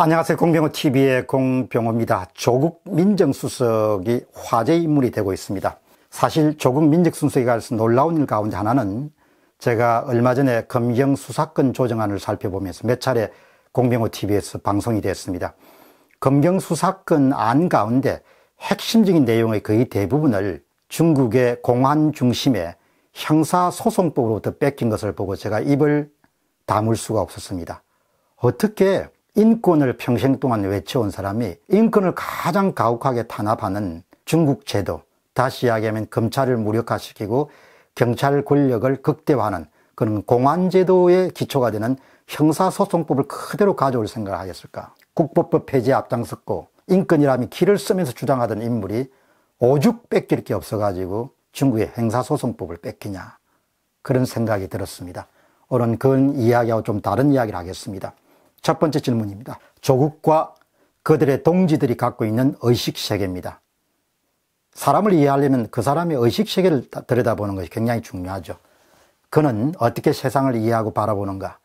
안녕하세요. 공병호TV의 공병호입니다. 조국 민정수석이 화제 인물이 되고 있습니다. 사실 조국 민정수석이 가서 놀라운 일 가운데 하나는 제가 얼마 전에 검경 수사권 조정안을 살펴보면서 몇 차례 공병호TV에서 방송이 됐습니다. 검경 수사권 안 가운데 핵심적인 내용의 거의 대부분을 중국의 공안 중심의 형사소송법으로부터 뺏긴 것을 보고 제가 입을 다물 수가 없었습니다. 어떻게 인권을 평생 동안 외쳐온 사람이 인권을 가장 가혹하게 탄압하는 중국 제도, 다시 이야기하면 검찰을 무력화시키고 경찰 권력을 극대화하는 그런 공안제도의 기초가 되는 형사소송법을 그대로 가져올 생각을 하겠을까? 국법법 폐지에 앞장섰고 인권이라면 길을 쓰면서 주장하던 인물이 오죽 뺏길 게 없어가지고 중국의 행사소송법을 뺏기냐 그런 생각이 들었습니다. 오늘 그 이야기하고 좀 다른 이야기를 하겠습니다. 첫 번째 질문입니다. 조국과 그들의 동지들이 갖고 있는 의식 세계입니다. 사람을 이해하려면 그 사람의 의식 세계를 들여다보는 것이 굉장히 중요하죠. 그는 어떻게 세상을 이해하고 바라보는가?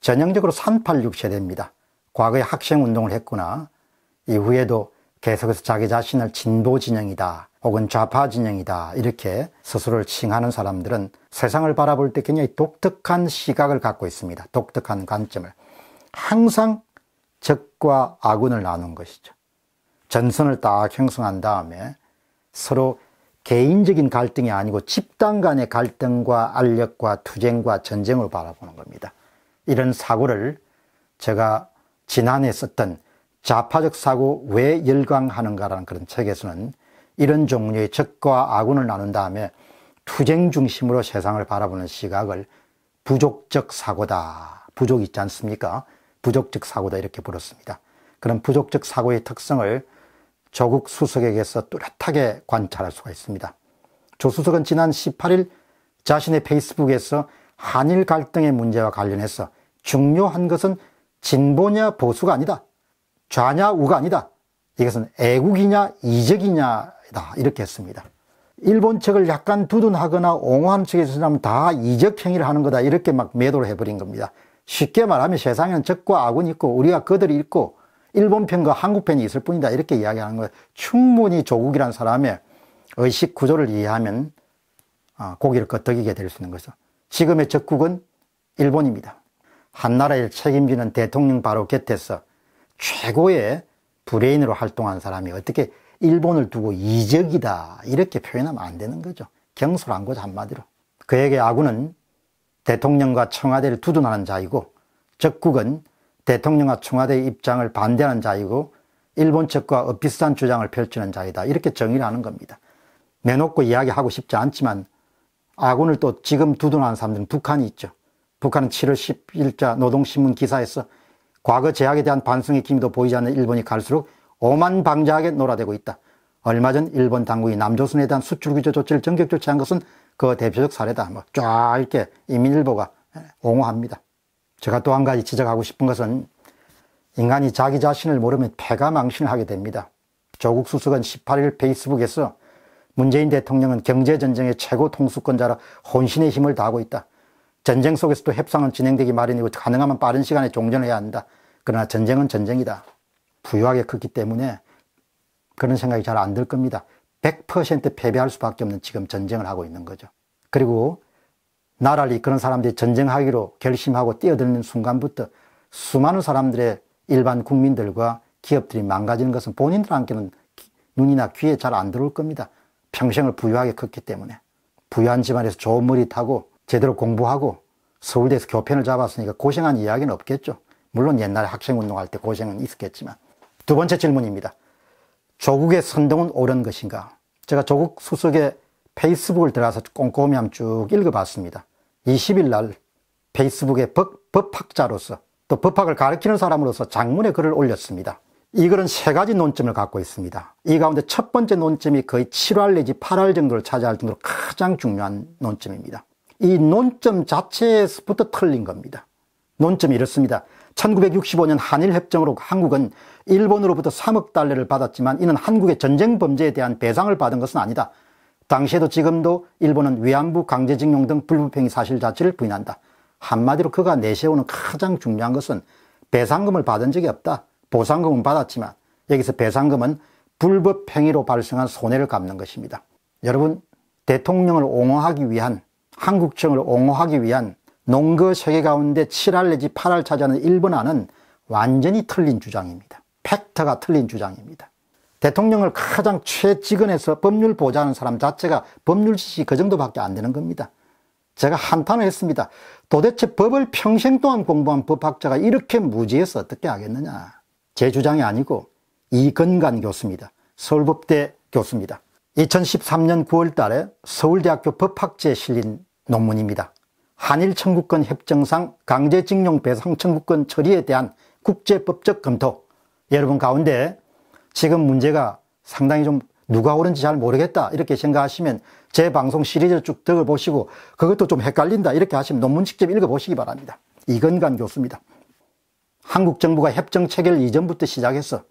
전형적으로 386 세대입니다. 과거에 학생 운동을 했구나. 이후에도 계속해서 자기 자신을 진보 진영이다. 혹은 좌파 진영이다. 이렇게 스스로를 칭하는 사람들은 세상을 바라볼 때 굉장히 독특한 시각을 갖고 있습니다. 독특한 관점을. 항상 적과 아군을 나눈 것이죠. 전선을 딱 형성한 다음에 서로 개인적인 갈등이 아니고 집단 간의 갈등과 알력과 투쟁과 전쟁을 바라보는 겁니다. 이런 사고를 제가 지난해 썼던 좌파적 사고 왜 열광하는가라는 그런 책에서는 이런 종류의 적과 아군을 나눈 다음에 투쟁 중심으로 세상을 바라보는 시각을 부족적 사고다. 부족 있지 않습니까? 부족적 사고다 이렇게 불었습니다 그런 부족적 사고의 특성을 조국 수석에게서 뚜렷하게 관찰할 수가 있습니다. 조 수석은 지난 18일 자신의 페이스북에서 한일 갈등의 문제와 관련해서 중요한 것은 진보냐 보수가 아니다. 좌냐 우가 아니다. 이것은 애국이냐 이적이냐다 이렇게 했습니다. 일본 측을 약간 두둔하거나 옹호하는 측에서 사람은 다 이적 행위를 하는 거다 이렇게 막 매도를 해버린 겁니다. 쉽게 말하면 세상에는 적과 악은 있고 우리가 그들이 있고 일본 편과 한국 편이 있을 뿐이다 이렇게 이야기하는 거예요 충분히 조국이란 사람의 의식 구조를 이해하면 아, 고기를 끄덕이게 될 수 있는 거죠 지금의 적국은 일본입니다. 한나라를 책임지는 대통령 바로 곁에서 최고의 브레인으로 활동한 사람이 어떻게 일본을 두고 이적이다 이렇게 표현하면 안 되는 거죠. 경솔한 거죠 한마디로. 그에게 아군은 대통령과 청와대를 두둔하는 자이고 적국은 대통령과 청와대의 입장을 반대하는 자이고 일본 측과 엇비슷한 주장을 펼치는 자이다 이렇게 정의를 하는 겁니다. 내놓고 이야기하고 싶지 않지만 아군을 또 지금 두둔하는 사람들은 북한이 있죠. 북한은 7월 10일자 노동신문 기사에서 과거 제약에 대한 반성의 기미도 보이지 않는 일본이 갈수록 오만방자하게 놀아대고 있다. 얼마 전 일본 당국이 남조선에 대한 수출 규제 조치를 전격 조치한 것은 그 대표적 사례다. 뭐쫙 이렇게 이민일보가 예, 옹호합니다. 제가 또 한 가지 지적하고 싶은 것은 인간이 자기 자신을 모르면 패가 망신을 하게 됩니다. 조국 수석은 18일 페이스북에서 문재인 대통령은 경제전쟁의 최고 통수권자라 혼신의 힘을 다하고 있다. 전쟁 속에서도 협상은 진행되기 마련이고 가능하면 빠른 시간에 종전해야 한다. 그러나 전쟁은 전쟁이다. 부유하게 컸기 때문에 그런 생각이 잘 안 들 겁니다. 100% 패배할 수밖에 없는 지금 전쟁을 하고 있는 거죠. 그리고 나라를 이끄는 사람들이 전쟁하기로 결심하고 뛰어드는 순간부터 수많은 사람들의 일반 국민들과 기업들이 망가지는 것은 본인들한테는 눈이나 귀에 잘 안 들어올 겁니다. 평생을 부유하게 컸기 때문에. 부유한 집안에서 좋은 머리 타고 제대로 공부하고 서울대에서 교편을 잡았으니까 고생한 이야기는 없겠죠. 물론 옛날에 학생운동할 때 고생은 있었겠지만. 두 번째 질문입니다. 조국의 선동은 옳은 것인가? 제가 조국 수석의 페이스북을 들어가서 꼼꼼히 한번 쭉 읽어봤습니다. 20일 날 페이스북에 법, 법학자로서 또 법학을 가르치는 사람으로서 장문의 글을 올렸습니다. 이 글은 세 가지 논점을 갖고 있습니다. 이 가운데 첫 번째 논점이 거의 7월 내지 8월 정도를 차지할 정도로 가장 중요한 논점입니다. 이 논점 자체에서부터 틀린 겁니다. 논점이 이렇습니다. 1965년 한일협정으로 한국은 일본으로부터 3억 달러를 받았지만 이는 한국의 전쟁 범죄에 대한 배상을 받은 것은 아니다. 당시에도 지금도 일본은 위안부 강제징용 등 불법행위 사실 자체를 부인한다. 한마디로 그가 내세우는 가장 중요한 것은 배상금을 받은 적이 없다. 보상금은 받았지만 여기서 배상금은 불법행위로 발생한 손해를 갚는 것입니다. 여러분 대통령을 옹호하기 위한 한국정을 옹호하기 위한 농거 세계 가운데 7알 내지 8알 차지하는 일본화는 완전히 틀린 주장입니다. 팩터가 틀린 주장입니다. 대통령을 가장 최측근에서 법률 보좌하는 사람 자체가 법률 지식이 그 정도밖에 안 되는 겁니다. 제가 한탄을 했습니다. 도대체 법을 평생 동안 공부한 법학자가 이렇게 무지해서 어떻게 하겠느냐. 제 주장이 아니고 이건간 교수입니다. 서울법대 교수입니다. 2013년 9월 달에 서울대학교 법학제에 실린 논문입니다. 한일 청구권 협정상 강제징용 배상 청구권 처리에 대한 국제법적 검토 여러분 가운데 지금 문제가 상당히 좀 누가 옳은지 잘 모르겠다 이렇게 생각하시면 제 방송 시리즈를 쭉 들어보시고 그것도 좀 헷갈린다 이렇게 하시면 논문 직접 읽어보시기 바랍니다 이건간 교수입니다 한국 정부가 협정 체결 이전부터 시작해서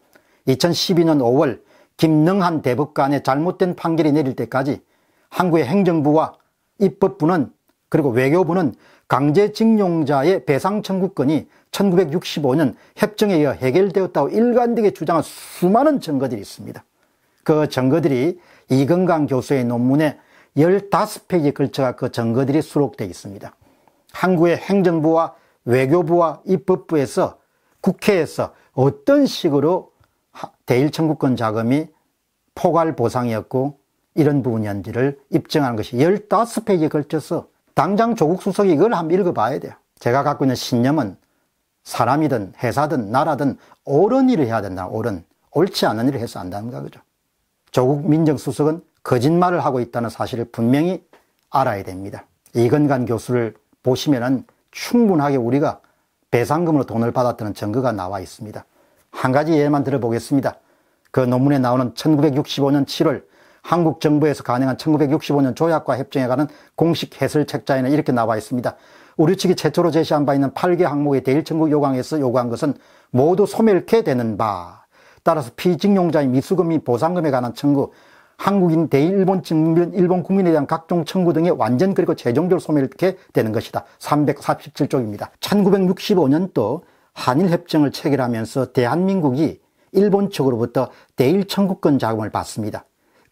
2012년 5월 김능한 대법관의 잘못된 판결이 내릴 때까지 한국의 행정부와 입법부는 그리고 외교부는 강제징용자의 배상 청구권이 1965년 협정에 의해 해결되었다고 일관되게 주장한 수많은 증거들이 있습니다. 그 증거들이 이건강 교수의 논문에 15페이지에 걸쳐가 그 증거들이 수록되어 있습니다. 한국의 행정부와 외교부와 입법부에서 국회에서 어떤 식으로 대일청구권 자금이 포괄 보상이었고 이런 부분이었는지를 입증하는 것이 15페이지에 걸쳐서 당장 조국 수석이 이걸 한번 읽어봐야 돼요. 제가 갖고 있는 신념은 사람이든 회사든 나라든 옳은 일을 해야 된다. 옳은. 옳지 않은 일을 해서 안다는 거죠. 조국 민정수석은 거짓말을 하고 있다는 사실을 분명히 알아야 됩니다. 이건간 교수를 보시면은 충분하게 우리가 배상금으로 돈을 받았다는 증거가 나와 있습니다. 한 가지 예만 들어보겠습니다. 그 논문에 나오는 1965년 7월 한국 정부에서 가능한 1965년 조약과 협정에 관한 공식 해설 책자에는 이렇게 나와 있습니다. 우리 측이 최초로 제시한 바 있는 8개 항목의 대일 청구 요강에서 요구한 것은 모두 소멸케 되는 바. 따라서 피직용자의 미수금이 보상금에 관한 청구, 한국인 대일본 증민, 일본 국민에 대한 각종 청구 등의 완전 그리고 최종적으로 소멸케 되는 것이다. 3 4 7쪽입니다 1965년도 한일협정을 체결하면서 대한민국이 일본 측으로부터 대일 청구권 자금을 받습니다.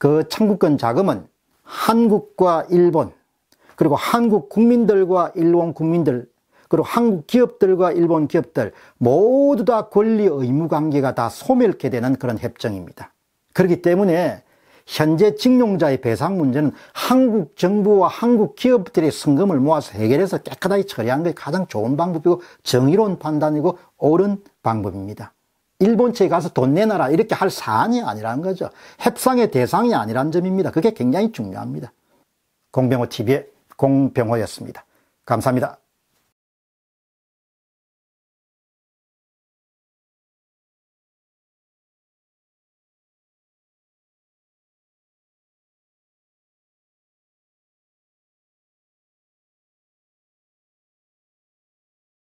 그 청구권 자금은 한국과 일본 그리고 한국 국민들과 일본 국민들 그리고 한국 기업들과 일본 기업들 모두 다 권리 의무 관계가 다 소멸케 되는 그런 협정입니다. 그렇기 때문에 현재 징용자의 배상 문제는 한국 정부와 한국 기업들의 성금을 모아서 해결해서 깨끗하게 처리하는 게 가장 좋은 방법이고 정의로운 판단이고 옳은 방법입니다. 일본 측에 가서 돈 내놔라 이렇게 할 사안이 아니라는 거죠. 협상의 대상이 아니라는 점입니다. 그게 굉장히 중요합니다. 공병호 TV의 공병호였습니다. 감사합니다.